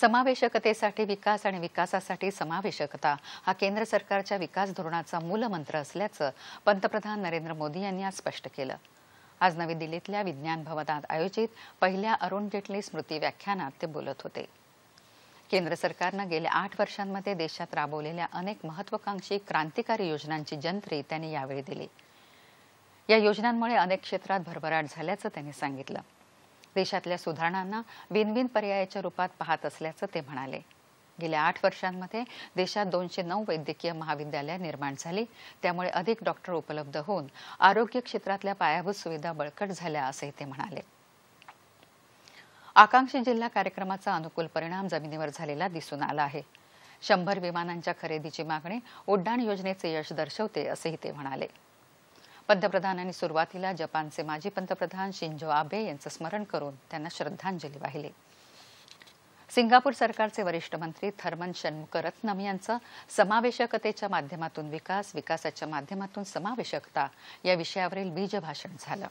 समावेशकतेसाठी विकास आणि विकासासाठी समावेशकता हा केंद्र सरकारच्या विकास धोरणाचा मूलमंत्र असल्याचं पंतप्रधान नरेंद्र मोदी यांनी आज स्पष्ट केलं आज नवी दिल्लीतल्या विज्ञान भवनात आयोजित पहिल्या अरुण जेटली स्मृती व्याख्यानात ते बोलत होते केंद्र सरकारनं गेल्या आठ वर्षांमध्ये देशात राबवलेल्या अनेक महत्वाकांक्षी क्रांतिकारी योजनांची जंत्री त्यांनी यावेळी दिली या योजनांमुळे अनेक क्षेत्रात भरभराट झाल्याचं त्यांनी सांगितलं देशातल्या सुधारणांना बिनबिन पर्यायाच्या रूपात पाहत असल्याचं ते म्हणाले गेल्या आठ वर्षांमध्ये देशात दोनशे नऊ वैद्यकीय महाविद्यालय निर्माण झाली त्यामुळे अधिक डॉक्टर उपलब्ध होऊन आरोग्य क्षेत्रातल्या पायाभूत सुविधा बळकट झाल्या असंही ते म्हणाले आकांक्षी जिल्हा कार्यक्रमाचा अनुकूल परिणाम जमिनीवर झालेला दिसून आला आहे शंभर विमानांच्या खरेदीची मागणी उड्डाण योजनेचे यश दर्शवते असंही ते म्हणाले पंतप्रधानांनी सुरुवातीला जपानचे माजी पंतप्रधान शिंजो आबे यांचं स्मरण करून त्यांना श्रद्धांजली वाहिली सिंगापूर सरकारचे वरिष्ठ मंत्री थर्मन शणमुकरत्नम यांचं समावेशकतेच्या माध्यमातून विकास विकासाच्या माध्यमातून समावेशकता या विषयावरील बीजभाषण झालं